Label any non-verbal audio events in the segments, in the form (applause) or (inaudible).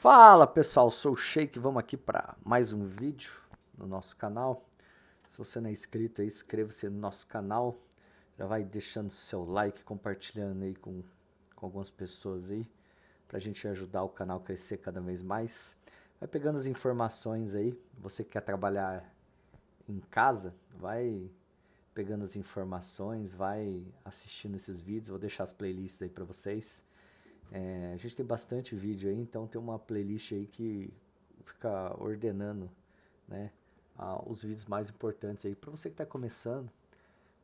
Fala pessoal, sou o Shake, vamos aqui para mais um vídeo no nosso canal. Se você não é inscrito inscreva-se no nosso canal. Já vai deixando seu like, compartilhando aí com, com algumas pessoas aí, para a gente ajudar o canal a crescer cada vez mais. Vai pegando as informações aí, você quer trabalhar em casa, vai pegando as informações, vai assistindo esses vídeos, vou deixar as playlists aí para vocês é, a gente tem bastante vídeo aí, então tem uma playlist aí que fica ordenando né, a, os vídeos mais importantes aí. Para você que está começando,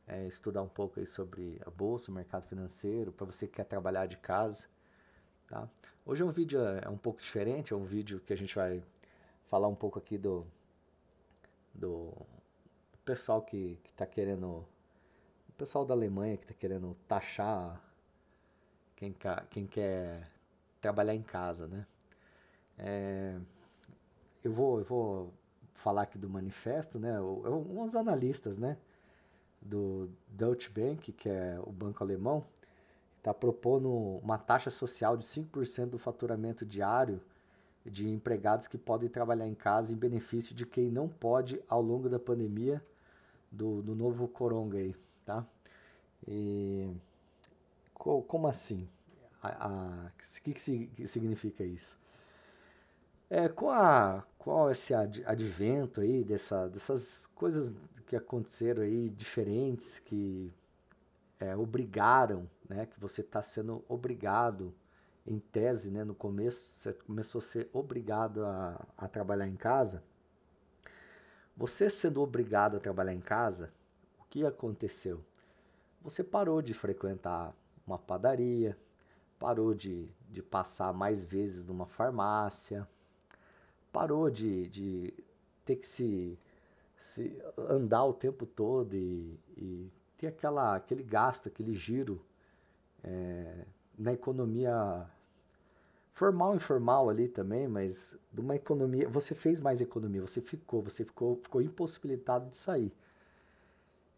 é, estudar um pouco aí sobre a bolsa, o mercado financeiro, para você que quer trabalhar de casa. Tá? Hoje é um vídeo é, é um pouco diferente, é um vídeo que a gente vai falar um pouco aqui do, do pessoal que está que tá querendo, o pessoal da Alemanha que está querendo taxar quem, quem quer trabalhar em casa, né? É, eu, vou, eu vou falar aqui do manifesto, né? É uns analistas, né? Do Deutsche Bank, que é o banco alemão, está propondo uma taxa social de 5% do faturamento diário de empregados que podem trabalhar em casa em benefício de quem não pode ao longo da pandemia do, do novo coronga aí, tá? E como assim? a, que, que significa isso? É, com, a, com esse ad, advento aí dessa, dessas coisas que aconteceram aí diferentes que é, obrigaram, né, que você está sendo obrigado, em tese, né, no começo, você começou a ser obrigado a, a trabalhar em casa. Você sendo obrigado a trabalhar em casa, o que aconteceu? Você parou de frequentar uma padaria, parou de, de passar mais vezes numa farmácia, parou de, de ter que se, se andar o tempo todo e, e ter aquela, aquele gasto, aquele giro é, na economia formal informal ali também, mas de uma economia, você fez mais economia, você ficou, você ficou, ficou impossibilitado de sair.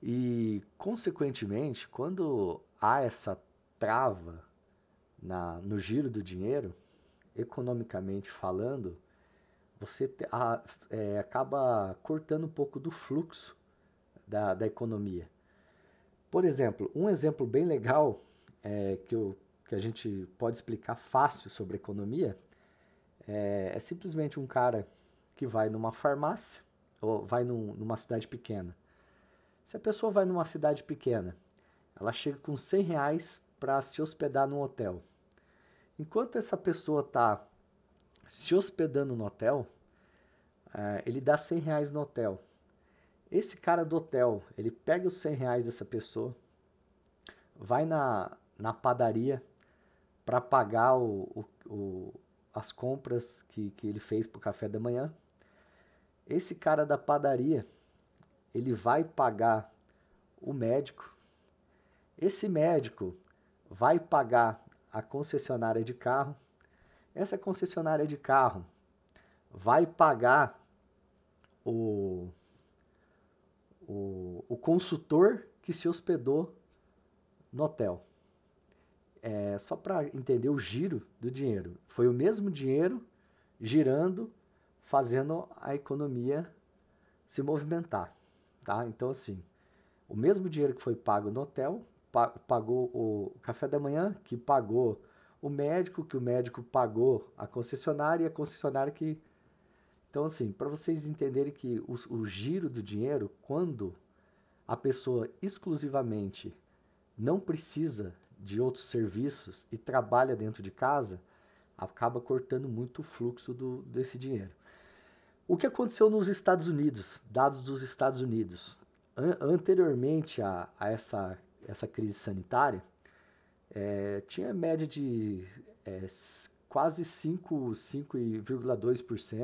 E consequentemente, quando há essa trava na, no giro do dinheiro, economicamente falando, você te, a, é, acaba cortando um pouco do fluxo da, da economia. Por exemplo, um exemplo bem legal é, que, eu, que a gente pode explicar fácil sobre economia é, é simplesmente um cara que vai numa farmácia ou vai num, numa cidade pequena. Se a pessoa vai numa cidade pequena, ela chega com 100 reais para se hospedar num hotel. Enquanto essa pessoa está se hospedando no hotel, é, ele dá 100 reais no hotel. Esse cara do hotel, ele pega os 100 reais dessa pessoa, vai na, na padaria para pagar o, o, o, as compras que, que ele fez para o café da manhã. Esse cara da padaria, ele vai pagar o médico. Esse médico, vai pagar a concessionária de carro, essa concessionária de carro vai pagar o, o, o consultor que se hospedou no hotel. É, só para entender o giro do dinheiro. Foi o mesmo dinheiro girando, fazendo a economia se movimentar. Tá? Então, assim, o mesmo dinheiro que foi pago no hotel pagou o café da manhã, que pagou o médico, que o médico pagou a concessionária e a concessionária que. Então, assim, para vocês entenderem que o, o giro do dinheiro, quando a pessoa exclusivamente não precisa de outros serviços e trabalha dentro de casa, acaba cortando muito o fluxo do, desse dinheiro. O que aconteceu nos Estados Unidos, dados dos Estados Unidos, an anteriormente a, a, essa essa crise sanitária, é, tinha média de é, quase 5,2%,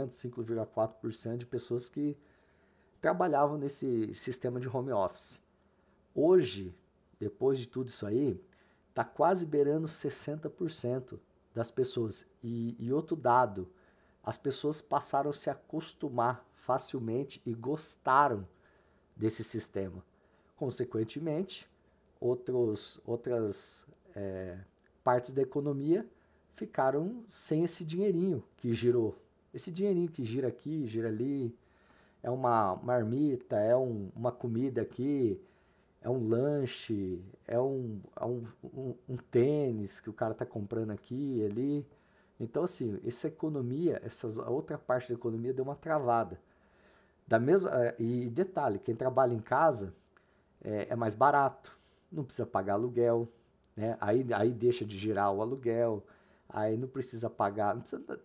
5,4% de pessoas que trabalhavam nesse sistema de home office. Hoje, depois de tudo isso aí, está quase beirando 60% das pessoas. E, e outro dado, as pessoas passaram a se acostumar facilmente e gostaram desse sistema. Consequentemente, outros, outras é, partes da economia ficaram sem esse dinheirinho que girou. Esse dinheirinho que gira aqui, gira ali, é uma marmita, é um, uma comida aqui, é um lanche, é um, é um, um, um, tênis que o cara está comprando aqui ali. Então, assim, essa economia, essa a outra parte da economia deu uma travada. Da mesma, é, e detalhe, quem trabalha em casa é, é mais barato não precisa pagar aluguel, né? aí, aí deixa de girar o aluguel, aí não precisa pagar. Não precisa,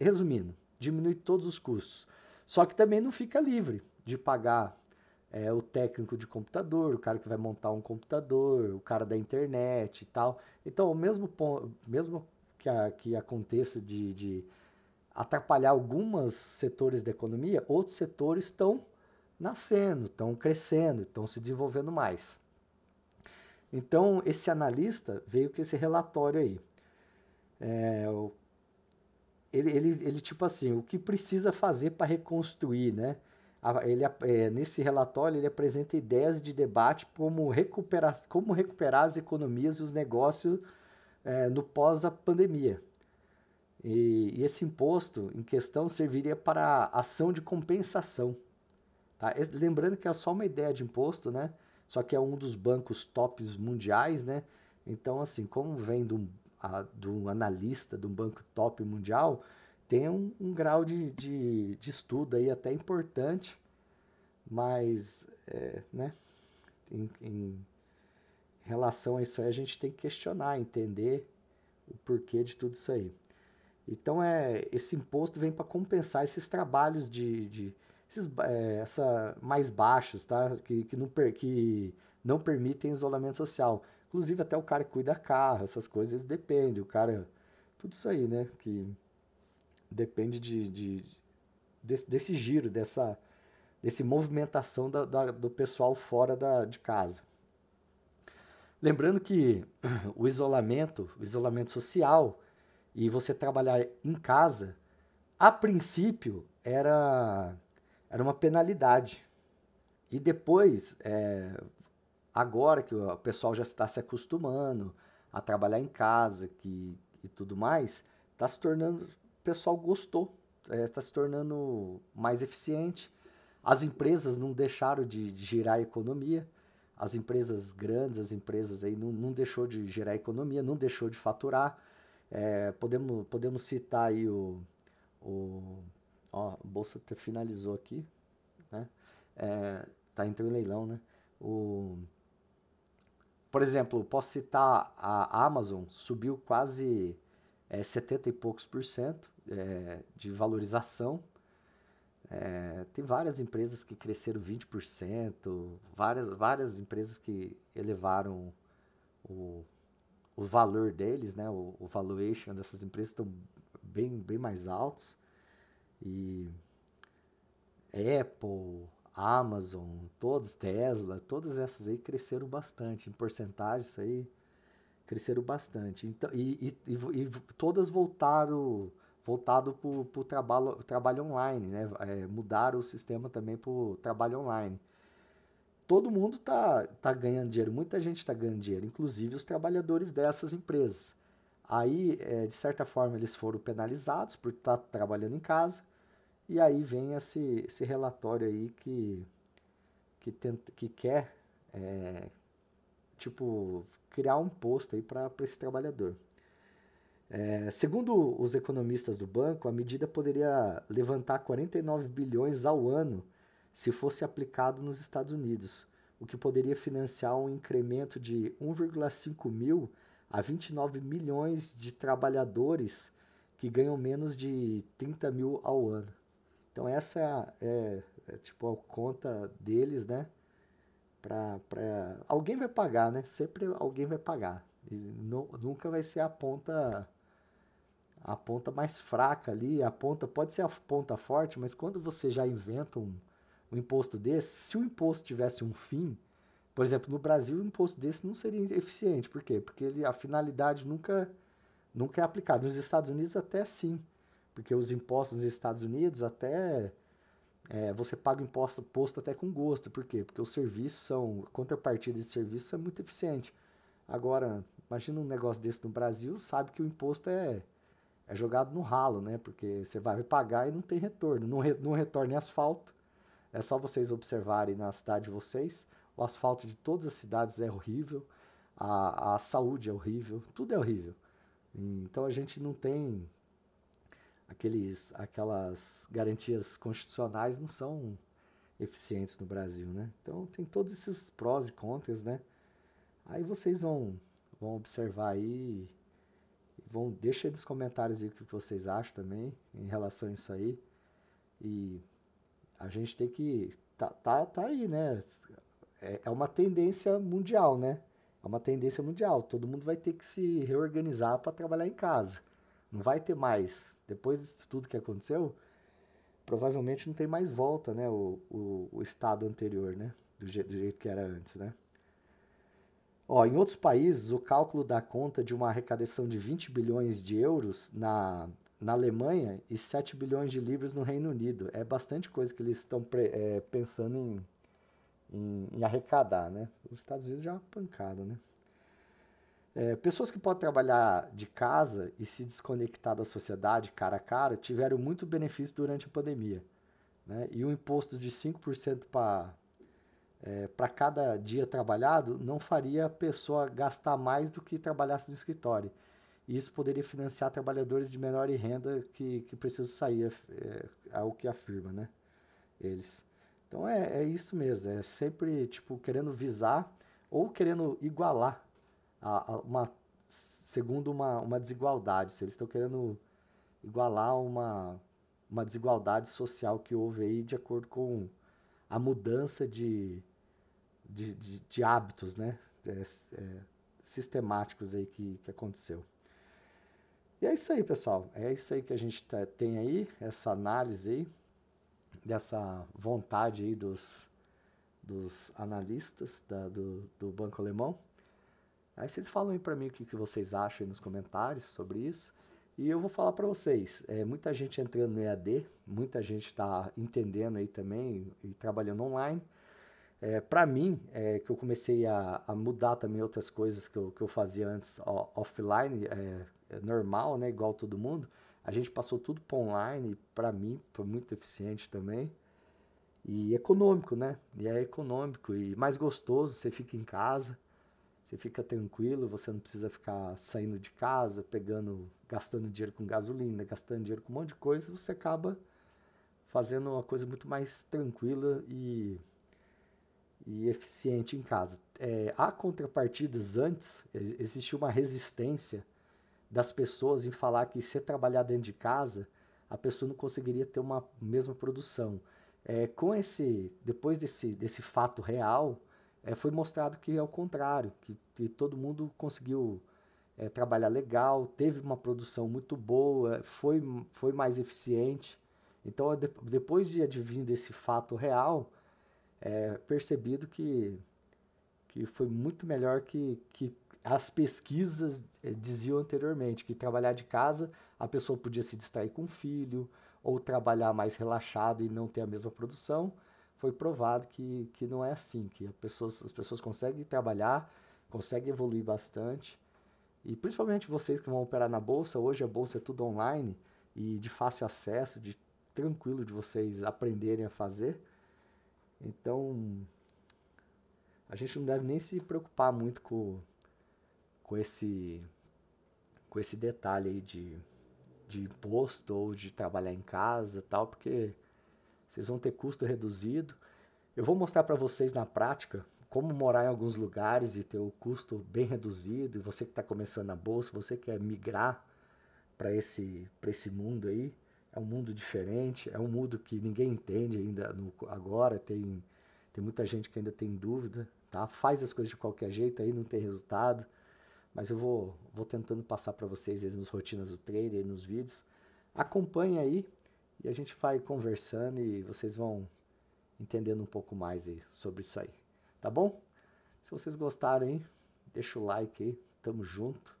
resumindo, diminui todos os custos. Só que também não fica livre de pagar é, o técnico de computador, o cara que vai montar um computador, o cara da internet e tal. Então, o mesmo ponto, mesmo que, a, que aconteça de, de atrapalhar alguns setores da economia, outros setores estão nascendo, estão crescendo, estão se desenvolvendo mais. Então, esse analista veio com esse relatório aí. É, ele, ele, ele, tipo assim, o que precisa fazer para reconstruir, né? Ele, é, nesse relatório, ele apresenta ideias de debate como recuperar, como recuperar as economias e os negócios é, no pós da pandemia. E, e, esse imposto em questão serviria para ação de compensação. Tá? Lembrando que é só uma ideia de imposto, né? só que é um dos bancos tops mundiais, né? Então, assim, como vem de um, a, de um analista de um banco top mundial, tem um, um grau de, de, de, estudo aí até importante, mas, é, né? Em, em relação a isso aí, a gente tem que questionar, entender o porquê de tudo isso aí. Então, é, esse imposto vem para compensar esses trabalhos de, de, esses, é, essa, mais baixos, tá? Que, que, não per, que não permitem isolamento social. Inclusive, até o cara que cuida carro, essas coisas, depende. O cara. Tudo isso aí, né? Que depende de, de, desse, desse giro, dessa, desse movimentação da, da, do pessoal fora da, de casa. Lembrando que (coughs) o isolamento, o isolamento social e você trabalhar em casa, a princípio era era uma penalidade. E depois, é, agora que o pessoal já está se acostumando a trabalhar em casa que, e tudo mais, está se tornando. O pessoal gostou, está é, tá se tornando mais eficiente. As empresas não deixaram de, de, girar a economia. As empresas grandes, as empresas aí, não, não deixou de gerar economia, não deixou de faturar. É, podemos, podemos citar aí o, o ó, a bolsa finalizou aqui, né? É, tá entrando em leilão, né? O, por exemplo, posso citar a Amazon, subiu quase é, 70 e poucos por cento é, de valorização. É, tem várias empresas que cresceram 20%, várias, várias empresas que elevaram o, o valor deles, né? O, o valuation dessas empresas estão bem, bem mais altos. E Apple, Amazon, todos, Tesla, todas essas aí cresceram bastante. Em porcentagem, isso aí cresceram bastante. Então, e, e, e, e todas voltaram voltado para o trabalho, trabalho online, né? É, mudaram o sistema também para o trabalho online. Todo mundo está tá ganhando dinheiro, muita gente está ganhando dinheiro, inclusive os trabalhadores dessas empresas. Aí, é, de certa forma, eles foram penalizados por estar tá trabalhando em casa. E aí vem esse, esse relatório aí que, que, tenta, que quer, é, tipo, criar um posto aí para esse trabalhador. É, segundo os economistas do banco, a medida poderia levantar 49 bilhões ao ano se fosse aplicado nos Estados Unidos, o que poderia financiar um incremento de 1,5 mil a 29 milhões de trabalhadores que ganham menos de 30 mil ao ano. Então essa é, é, é tipo a conta deles, né? Pra, pra, alguém vai pagar, né? Sempre alguém vai pagar. E nu, nunca vai ser a ponta a ponta mais fraca ali, a ponta pode ser a ponta forte, mas quando você já inventa um, um imposto desse, se o imposto tivesse um fim, por exemplo, no Brasil o imposto desse não seria eficiente, por quê? Porque ele, a finalidade nunca nunca é aplicada. Nos Estados Unidos até sim porque os impostos nos Estados Unidos até é, você paga imposto, posto até com gosto. Por quê? Porque os serviços são, a contrapartida de serviço é muito eficiente. Agora, imagina um negócio desse no Brasil, sabe que o imposto é, é jogado no ralo, né? Porque você vai pagar e não tem retorno. Não, re, não retorna em asfalto. É só vocês observarem na cidade de vocês. O asfalto de todas as cidades é horrível. A, a saúde é horrível. Tudo é horrível. Então a gente não tem aqueles, aquelas garantias constitucionais não são eficientes no Brasil, né? Então tem todos esses prós e contras, né? Aí vocês vão, vão observar aí, vão deixa aí nos comentários aí o que vocês acham também em relação a isso aí. E a gente tem que tá, tá, tá aí, né? É, é uma tendência mundial, né? É uma tendência mundial. Todo mundo vai ter que se reorganizar para trabalhar em casa. Não vai ter mais depois disso tudo que aconteceu, provavelmente não tem mais volta, né? O, o, o estado anterior, né? Do, je, do jeito que era antes, né? Ó, em outros países, o cálculo da conta de uma arrecadação de 20 bilhões de euros na, na Alemanha e 7 bilhões de libras no Reino Unido. É bastante coisa que eles estão é, pensando em, em, em arrecadar, né? Os Estados Unidos já é uma pancada, né? É, pessoas que podem trabalhar de casa e se desconectar da sociedade cara a cara tiveram muito benefício durante a pandemia. Né? E um imposto de 5% para é, para cada dia trabalhado não faria a pessoa gastar mais do que trabalhasse no escritório. E isso poderia financiar trabalhadores de menor renda que, que precisam sair, é, é, é o que afirma, né? Eles. Então é, é isso mesmo, é sempre tipo querendo visar ou querendo igualar uma, segundo uma, uma desigualdade, se eles estão querendo igualar uma, uma desigualdade social que houve aí de acordo com a mudança de, de, de, de hábitos né? É, é, sistemáticos aí que, que aconteceu. E é isso aí, pessoal. É isso aí que a gente tá, tem aí, essa análise aí, dessa vontade aí dos, dos analistas da, do, do Banco Alemão. Aí vocês falam aí para mim o que, que vocês acham aí nos comentários sobre isso. E eu vou falar para vocês, é, muita gente entrando no EAD, muita gente está entendendo aí também e trabalhando online. É, para mim, é, que eu comecei a, a, mudar também outras coisas que eu, que eu fazia antes ó, offline, é, é, normal, né, igual todo mundo, a gente passou tudo para online, para mim foi muito eficiente também. E econômico, né? E é econômico e mais gostoso, você fica em casa. Você fica tranquilo, você não precisa ficar saindo de casa, pegando, gastando dinheiro com gasolina, gastando dinheiro com um monte de coisa, você acaba fazendo uma coisa muito mais tranquila e, e eficiente em casa. É, há contrapartidas antes, existia uma resistência das pessoas em falar que se trabalhar dentro de casa, a pessoa não conseguiria ter uma mesma produção. É, com esse, depois desse, desse fato real, é, foi mostrado que é o contrário, que, que todo mundo conseguiu é, trabalhar legal, teve uma produção muito boa, foi, foi mais eficiente. Então, é, de, depois de adivinhar esse fato real, é percebido que, que foi muito melhor que, que as pesquisas é, diziam anteriormente, que trabalhar de casa a pessoa podia se distrair com o filho, ou trabalhar mais relaxado e não ter a mesma produção foi provado que, que não é assim, que as pessoas, as pessoas conseguem trabalhar, conseguem evoluir bastante. E principalmente vocês que vão operar na bolsa, hoje a bolsa é tudo online e de fácil acesso, de tranquilo de vocês aprenderem a fazer. Então, a gente não deve nem se preocupar muito com, com esse com esse detalhe aí de, de imposto ou de trabalhar em casa tal, porque vocês vão ter custo reduzido. Eu vou mostrar para vocês na prática como morar em alguns lugares e ter o custo bem reduzido. E você que está começando a bolsa, você quer migrar para esse, esse mundo aí, é um mundo diferente, é um mundo que ninguém entende ainda no, agora, tem, tem muita gente que ainda tem dúvida, tá? Faz as coisas de qualquer jeito aí, não tem resultado, mas eu vou, vou tentando passar para vocês nas rotinas do trader, nos vídeos. Acompanhe aí, e a gente vai conversando e vocês vão entendendo um pouco mais aí sobre isso aí. Tá bom? Se vocês gostarem, deixa o like aí. Tamo junto.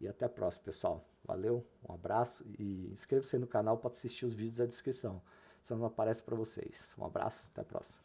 E até a próxima, pessoal. Valeu, um abraço e inscreva-se no canal para assistir os vídeos da descrição. Senão não aparece para vocês. Um abraço, até a próxima.